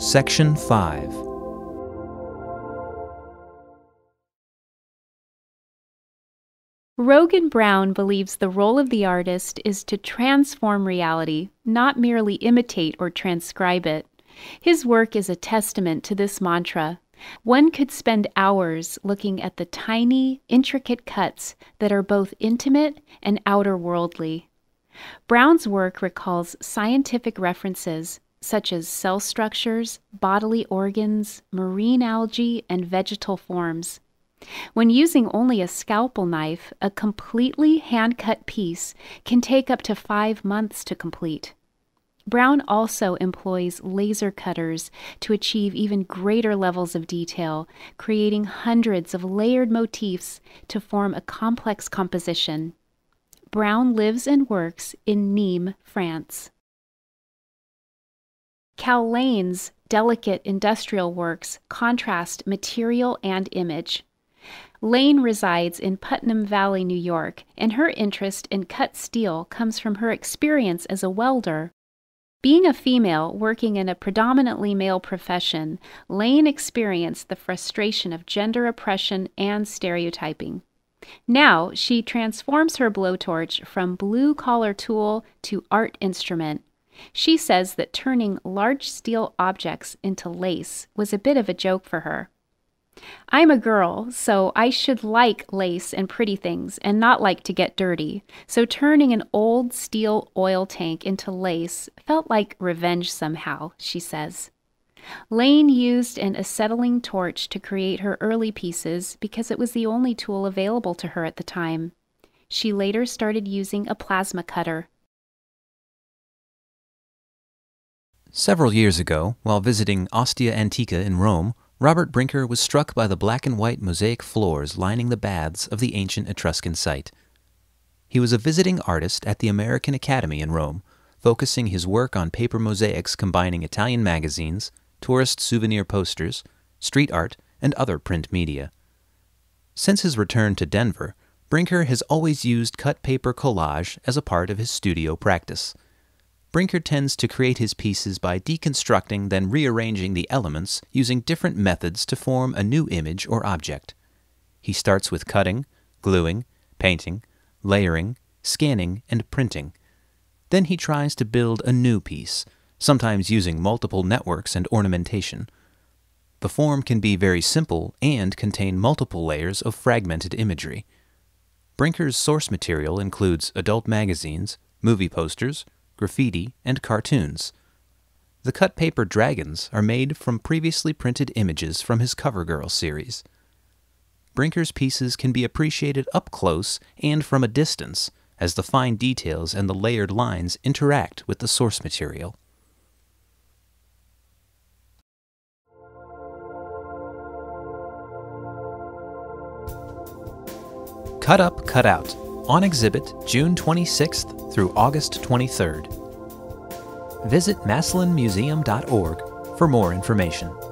Section 5 Rogan Brown believes the role of the artist is to transform reality, not merely imitate or transcribe it. His work is a testament to this mantra. One could spend hours looking at the tiny, intricate cuts that are both intimate and outer worldly. Brown's work recalls scientific references, such as cell structures, bodily organs, marine algae, and vegetal forms. When using only a scalpel knife, a completely hand cut piece can take up to five months to complete. Brown also employs laser cutters to achieve even greater levels of detail, creating hundreds of layered motifs to form a complex composition. Brown lives and works in Nîmes, France. Cal Lane's delicate industrial works contrast material and image. Lane resides in Putnam Valley, New York, and her interest in cut steel comes from her experience as a welder. Being a female working in a predominantly male profession, Lane experienced the frustration of gender oppression and stereotyping. Now she transforms her blowtorch from blue collar tool to art instrument she says that turning large steel objects into lace was a bit of a joke for her. I'm a girl, so I should like lace and pretty things and not like to get dirty, so turning an old steel oil tank into lace felt like revenge somehow, she says. Lane used an acetylene torch to create her early pieces because it was the only tool available to her at the time. She later started using a plasma cutter Several years ago, while visiting Ostia Antica in Rome, Robert Brinker was struck by the black and white mosaic floors lining the baths of the ancient Etruscan site. He was a visiting artist at the American Academy in Rome, focusing his work on paper mosaics combining Italian magazines, tourist souvenir posters, street art, and other print media. Since his return to Denver, Brinker has always used cut paper collage as a part of his studio practice. Brinker tends to create his pieces by deconstructing, then rearranging the elements using different methods to form a new image or object. He starts with cutting, gluing, painting, layering, scanning, and printing. Then he tries to build a new piece, sometimes using multiple networks and ornamentation. The form can be very simple and contain multiple layers of fragmented imagery. Brinker's source material includes adult magazines, movie posters, graffiti, and cartoons. The cut paper dragons are made from previously printed images from his CoverGirl series. Brinker's pieces can be appreciated up close and from a distance as the fine details and the layered lines interact with the source material. Cut Up, Cut Out on exhibit June 26th through August 23rd. Visit maslinmuseum.org for more information.